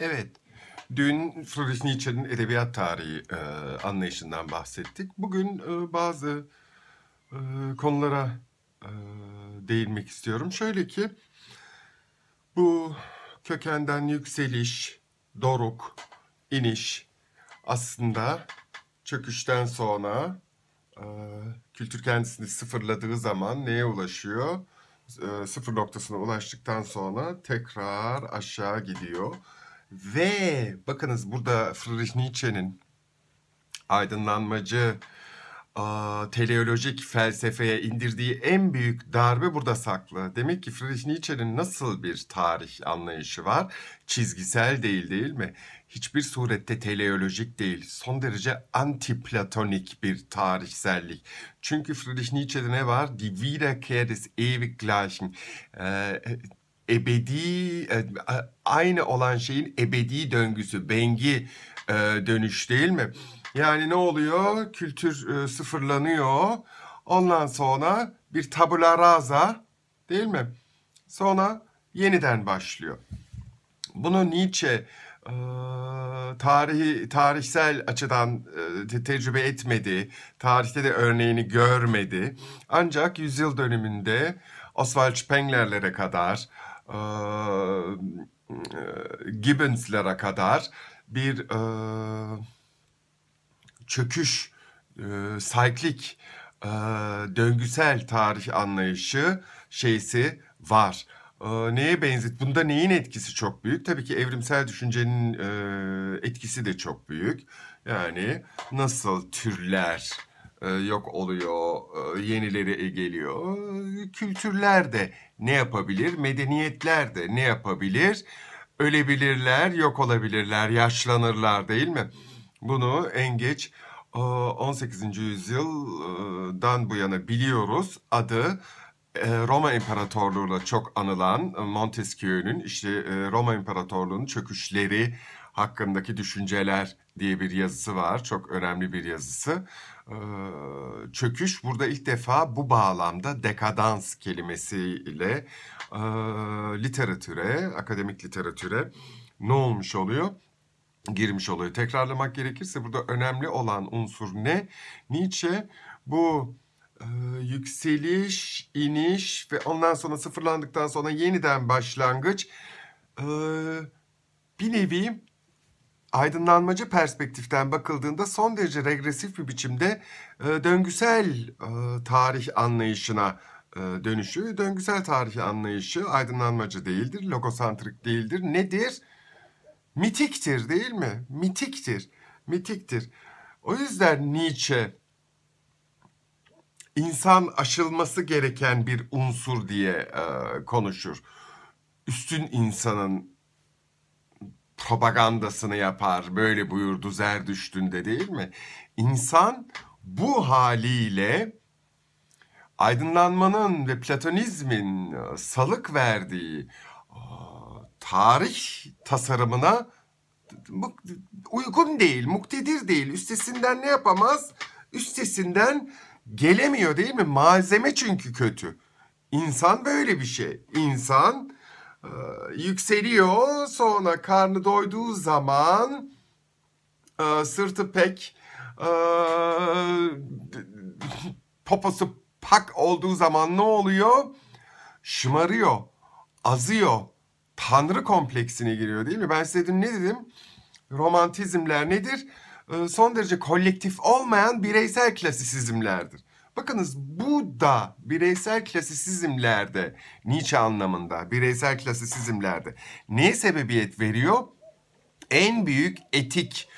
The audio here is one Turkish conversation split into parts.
Evet. Dün Friedrich Nietzsche'nin edebiyat tarihi e, anlayışından bahsettik. Bugün e, bazı e, konulara e, değinmek istiyorum. Şöyle ki bu kökenden yükseliş, doruk, iniş aslında çöküşten sonra e, kültür kendisini sıfırladığı zaman neye ulaşıyor? E, sıfır noktasına ulaştıktan sonra tekrar aşağı gidiyor ve bakınız burada Friedrich Nietzsche'nin aydınlanmacı a, teleolojik felsefeye indirdiği en büyük darbe burada saklı. Demek ki Friedrich Nietzsche'nin nasıl bir tarih anlayışı var? Çizgisel değil değil mi? Hiçbir surette teleolojik değil. Son derece antiplatonik bir tarihsellik. Çünkü Friedrich Nietzsche'de ne var? Die Wiederkehr des Ewiggleichen. Ee, ebedi e, aynı olan şeyin ebedi döngüsü, bengi e, dönüş değil mi? Yani ne oluyor? Kültür e, sıfırlanıyor. Ondan sonra bir tabula rasa değil mi? Sonra yeniden başlıyor. Bunu Nietzsche tarihi tarihsel açıdan tecrübe etmedi. Tarihte de örneğini görmedi. Ancak yüzyıl dönümünde Oswald Spengler'lere kadar e, Gibbons'lara kadar bir e, çöküş, e, sayklik, e, döngüsel tarih anlayışı şeysi var. E, neye benzet? Bunda neyin etkisi çok büyük? Tabii ki evrimsel düşüncenin e, etkisi de çok büyük. Yani nasıl türler ee, yok oluyor, ee, yenileri e, geliyor. Ee, kültürler de ne yapabilir, medeniyetler de ne yapabilir? Ölebilirler, yok olabilirler, yaşlanırlar değil mi? Bunu en geç 18. E, yüzyıldan bu yana biliyoruz. Adı e, Roma İmparatorluğu'la çok anılan Montesquieu'nun işte Roma İmparatorluğu'nun çöküşleri hakkındaki düşünceler diye bir yazısı var. Çok önemli bir yazısı. Ee, çöküş burada ilk defa bu bağlamda dekadans kelimesiyle e, literatüre, akademik literatüre ne olmuş oluyor? girmiş oluyor. Tekrarlamak gerekirse burada önemli olan unsur ne? Nietzsche bu e, yükseliş, iniş ve ondan sonra sıfırlandıktan sonra yeniden başlangıç e, bir nevi aydınlanmacı perspektiften bakıldığında son derece regresif bir biçimde e, döngüsel e, tarih anlayışına e, dönüşü. Döngüsel tarih anlayışı aydınlanmacı değildir, logosantrik değildir. Nedir? Mitiktir değil mi? Mitiktir, mitiktir. O yüzden Nietzsche insan aşılması gereken bir unsur diye e, konuşur. Üstün insanın propagandasını yapar. Böyle buyurdu Zerdüştün'de değil mi? İnsan bu haliyle aydınlanmanın ve platonizmin e, salık verdiği e, tarih tasarımına uygun değil, muktedir değil. Üstesinden ne yapamaz? Üstesinden gelemiyor değil mi? Malzeme çünkü kötü. İnsan böyle bir şey. İnsan e, yükseliyor. Sonra karnı doyduğu zaman e, sırtı pek e, poposu pak olduğu zaman ne oluyor? Şımarıyor, azıyor. Tanrı kompleksine giriyor değil mi? Ben size dedim ne dedim? Romantizmler nedir? Ee, son derece kolektif olmayan bireysel klasisizmlerdir. Bakınız bu da bireysel klasisizmlerde, Nietzsche anlamında bireysel klasisizmlerde neye sebebiyet veriyor? En büyük etik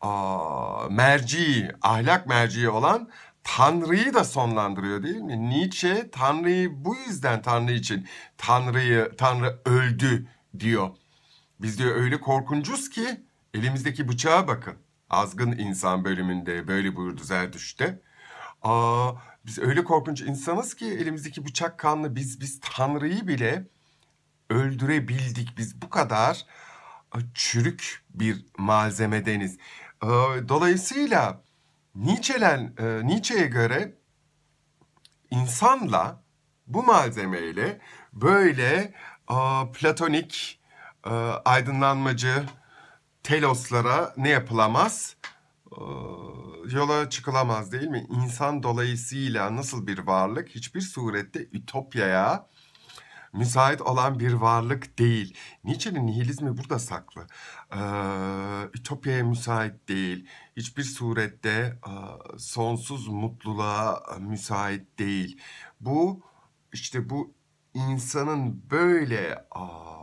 aa, merci, ahlak merci olan Tanrı'yı da sonlandırıyor değil mi? Nietzsche Tanrı'yı bu yüzden Tanrı için Tanrı'yı Tanrı öldü diyor. Biz diyor öyle korkuncuz ki elimizdeki bıçağa bakın. Azgın insan bölümünde böyle buyurdu Zerdüşt'te. Aa, biz öyle korkunç insanız ki elimizdeki bıçak kanlı biz biz Tanrı'yı bile öldürebildik. Biz bu kadar e, çürük bir malzemedeniz. E, dolayısıyla Nietzsche'len, e, Nietzsche'ye göre insanla bu malzemeyle böyle platonik aydınlanmacı teloslara ne yapılamaz? yola çıkılamaz değil mi? İnsan dolayısıyla nasıl bir varlık? Hiçbir surette ütopyaya müsait olan bir varlık değil. Nietzsche'nin nihilizmi burada saklı. Ee, ütopyaya müsait değil. Hiçbir surette sonsuz mutluluğa müsait değil. Bu işte bu insanın böyle... Aa,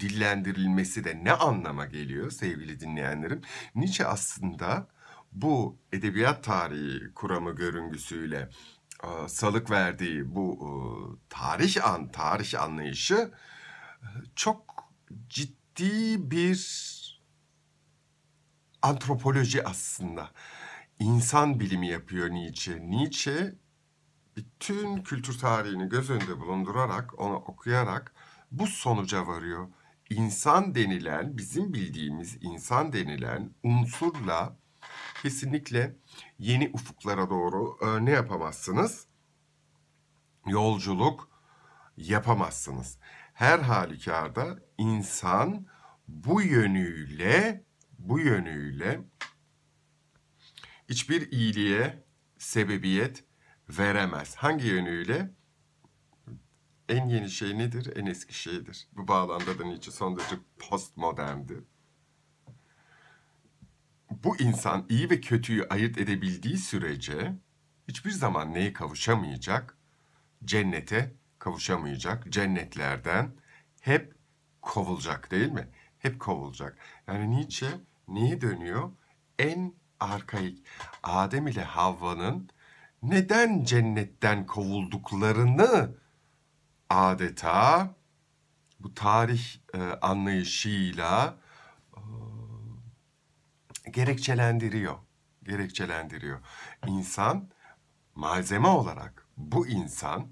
dillendirilmesi de ne anlama geliyor sevgili dinleyenlerim? Nietzsche aslında bu edebiyat tarihi kuramı görüngüsüyle e, salık verdiği bu e, tarih an tarih anlayışı e, çok ciddi bir antropoloji aslında. İnsan bilimi yapıyor Nietzsche. Nietzsche bütün kültür tarihini göz önünde bulundurarak, onu okuyarak bu sonuca varıyor insan denilen, bizim bildiğimiz insan denilen unsurla kesinlikle yeni ufuklara doğru e, ne yapamazsınız? Yolculuk yapamazsınız. Her halükarda insan bu yönüyle bu yönüyle hiçbir iyiliğe sebebiyet veremez. Hangi yönüyle? en yeni şey nedir, en eski şeydir. Bu bağlamda da Nietzsche son derece postmoderndi. Bu insan iyi ve kötüyü ayırt edebildiği sürece hiçbir zaman neye kavuşamayacak? Cennete kavuşamayacak. Cennetlerden hep kovulacak değil mi? Hep kovulacak. Yani Nietzsche neye dönüyor? En arkaik Adem ile Havva'nın neden cennetten kovulduklarını adeta bu tarih e, anlayışıyla e, gerekçelendiriyor. Gerekçelendiriyor. İnsan malzeme olarak bu insan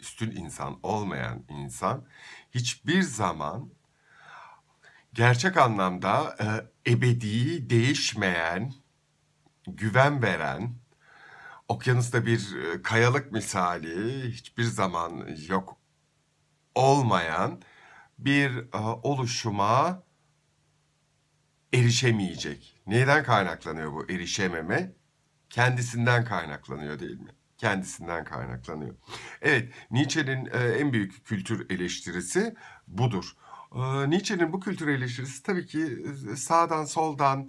üstün insan olmayan insan hiçbir zaman gerçek anlamda e, ebedi değişmeyen güven veren okyanusta bir e, kayalık misali hiçbir zaman yok olmayan bir e, oluşuma erişemeyecek. Neden kaynaklanıyor bu erişememe? Kendisinden kaynaklanıyor değil mi? Kendisinden kaynaklanıyor. Evet, Nietzsche'nin e, en büyük kültür eleştirisi budur. E, Nietzsche'nin bu kültür eleştirisi tabii ki sağdan soldan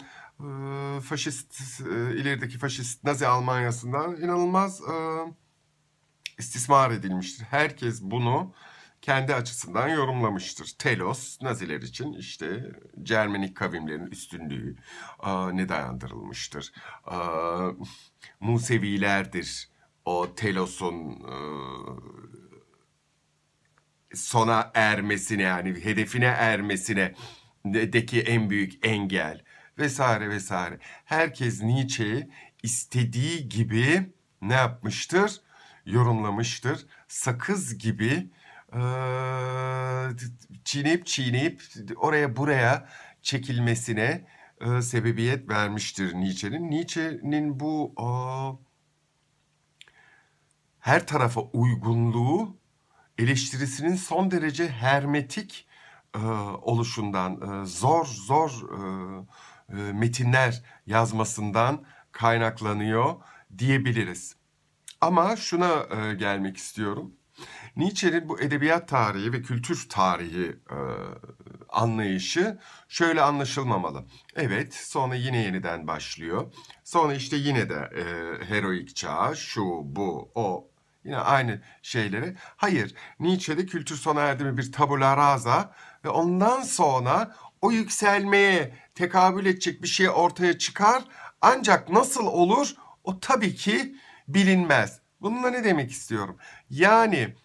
faşist, ilerideki faşist Nazi Almanya'sından inanılmaz istismar edilmiştir. Herkes bunu kendi açısından yorumlamıştır. Telos Naziler için işte Cermenik kavimlerin üstünlüğü aa, ne dayandırılmıştır. Aa, Musevilerdir o Telos'un sona ermesine yani hedefine ermesine deki en büyük engel vesaire vesaire. Herkes Nietzsche'yi istediği gibi ne yapmıştır? Yorumlamıştır. Sakız gibi çiğneyip çiğneyip oraya buraya çekilmesine sebebiyet vermiştir Nietzsche'nin. Nietzsche'nin bu her tarafa uygunluğu eleştirisinin son derece hermetik oluşundan, zor zor metinler yazmasından kaynaklanıyor diyebiliriz. Ama şuna gelmek istiyorum. Nietzsche'nin bu edebiyat tarihi ve kültür tarihi e, anlayışı şöyle anlaşılmamalı. Evet sonra yine yeniden başlıyor. Sonra işte yine de e, heroik çağ şu bu o yine aynı şeyleri. Hayır Nietzsche'de kültür sona erdi mi bir tabula rasa ve ondan sonra o yükselmeye tekabül edecek bir şey ortaya çıkar. Ancak nasıl olur o tabii ki bilinmez. Bununla ne demek istiyorum? Yani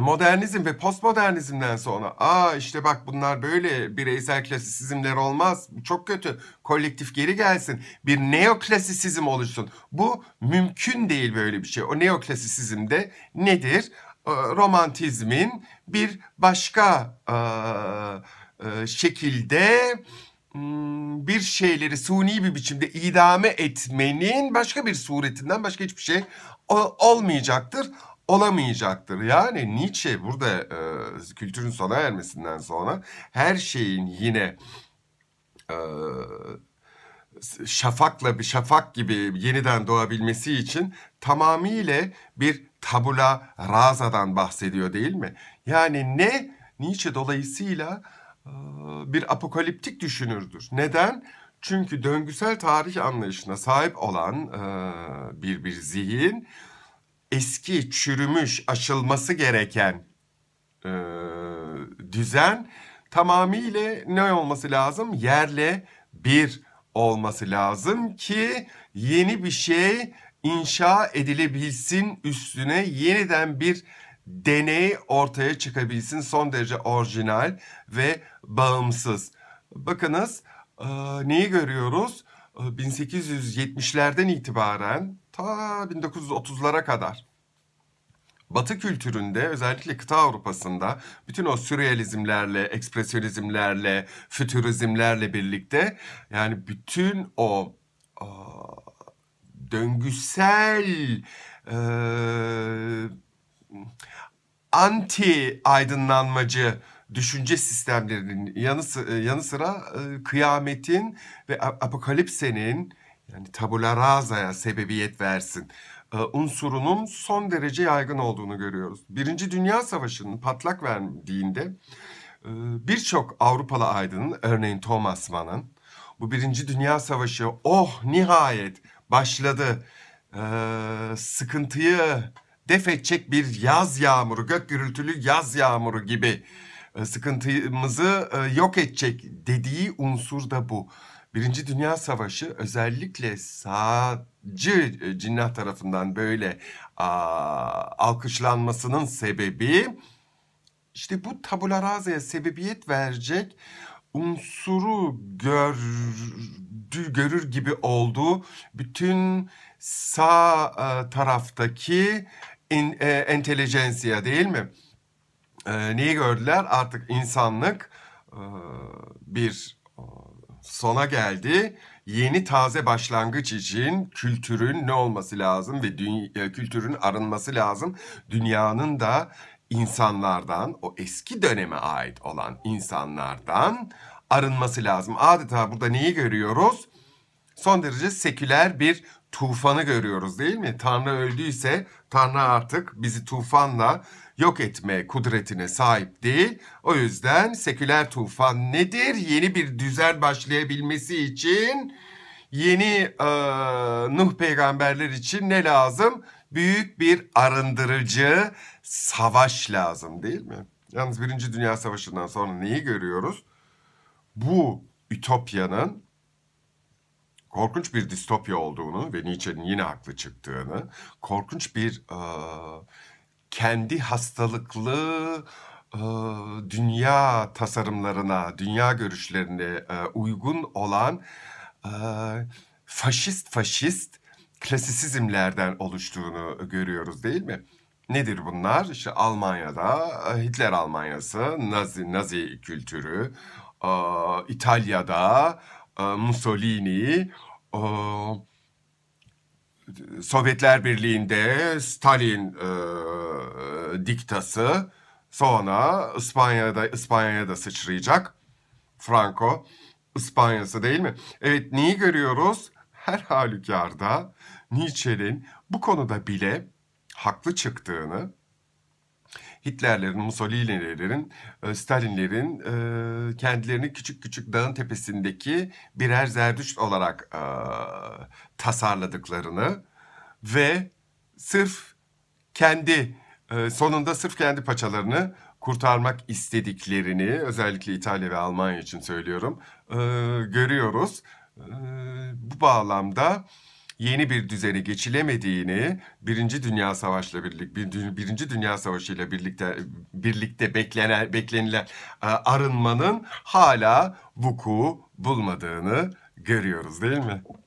modernizm ve postmodernizmden sonra aa işte bak bunlar böyle bireysel klasisizmler olmaz çok kötü kolektif geri gelsin bir neoklasisizm oluşsun bu mümkün değil böyle bir şey o neoklasisizm de nedir ee, romantizmin bir başka şekilde bir şeyleri suni bir biçimde idame etmenin başka bir suretinden başka hiçbir şey olmayacaktır olamayacaktır. Yani Nietzsche burada e, kültürün sona ermesinden sonra her şeyin yine e, şafakla bir şafak gibi yeniden doğabilmesi için tamamıyla bir tabula razadan bahsediyor değil mi? Yani ne Nietzsche dolayısıyla e, bir apokaliptik düşünürdür. Neden? Çünkü döngüsel tarih anlayışına sahip olan e, bir bir zihin eski, çürümüş, aşılması gereken e, düzen tamamıyla ne olması lazım? Yerle bir olması lazım ki yeni bir şey inşa edilebilsin üstüne yeniden bir deney ortaya çıkabilsin son derece orijinal ve bağımsız. Bakınız e, neyi görüyoruz? 1870'lerden e, itibaren ta 1930'lara kadar Batı kültüründe özellikle kıta Avrupa'sında bütün o sürrealizmlerle, ekspresyonizmlerle, fütürizmlerle birlikte yani bütün o, o döngüsel e, anti aydınlanmacı düşünce sistemlerinin yanı, yanı sıra e, kıyametin ve apokalipsenin yani tabula rasa'ya sebebiyet versin ee, unsurunun son derece yaygın olduğunu görüyoruz. Birinci Dünya Savaşı'nın patlak verdiğinde e, birçok Avrupalı aydının örneğin Thomas Mann'ın bu Birinci Dünya Savaşı oh nihayet başladı ee, sıkıntıyı def edecek bir yaz yağmuru gök gürültülü yaz yağmuru gibi e, sıkıntımızı e, yok edecek dediği unsur da bu. Birinci Dünya Savaşı özellikle sağcı e, cinnah tarafından böyle a, alkışlanmasının sebebi işte bu tabula rasa'ya sebebiyet verecek unsuru gördü, görür gibi olduğu bütün sağ e, taraftaki in, e, entelejensiya değil mi? E, neyi gördüler? Artık insanlık e, bir sona geldi. Yeni taze başlangıç için kültürün ne olması lazım ve e, kültürün arınması lazım. Dünyanın da insanlardan, o eski döneme ait olan insanlardan arınması lazım. Adeta burada neyi görüyoruz? Son derece seküler bir tufanı görüyoruz değil mi? Tanrı öldüyse Tanrı artık bizi tufanla yok etme kudretine sahip değil. O yüzden seküler tufan nedir? Yeni bir düzen başlayabilmesi için yeni e, Nuh peygamberler için ne lazım? Büyük bir arındırıcı savaş lazım değil mi? Yalnız Birinci Dünya Savaşı'ndan sonra neyi görüyoruz? Bu ütopyanın korkunç bir distopya olduğunu ve Nietzsche'nin yine haklı çıktığını, korkunç bir e, kendi hastalıklı e, dünya tasarımlarına, dünya görüşlerine e, uygun olan e, faşist faşist klasisizmlerden oluştuğunu görüyoruz değil mi? Nedir bunlar? İşte Almanya'da e, Hitler Almanyası, Nazi Nazi kültürü, e, İtalya'da Mussolini, Sovyetler Birliği'nde Stalin e, diktası, sonra İspanya'da İspanya'ya da sıçrayacak Franco. İspanya'sı değil mi? Evet neyi görüyoruz? Her halükarda Nietzsche'nin bu konuda bile haklı çıktığını Hitlerlerin, Mussolini'lerin, e, Stalin'lerin e, kendilerini küçük küçük dağın tepesindeki birer zerdüşt olarak e, tasarladıklarını ve sırf kendi sonunda sırf kendi paçalarını kurtarmak istediklerini özellikle İtalya ve Almanya için söylüyorum görüyoruz. Bu bağlamda yeni bir düzene geçilemediğini Birinci Dünya Savaşı'la birlikte bir, Birinci Dünya Savaşı ile birlikte birlikte beklenen beklenilen e, arınmanın hala vuku bulmadığını görüyoruz değil mi?